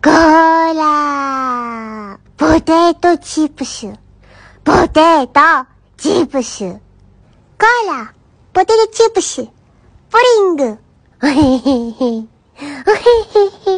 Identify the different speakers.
Speaker 1: コーー、ポテトチップス。ポテトチップス。コーー、ポテトチップス。ポリング。おへへへ。おへへへ。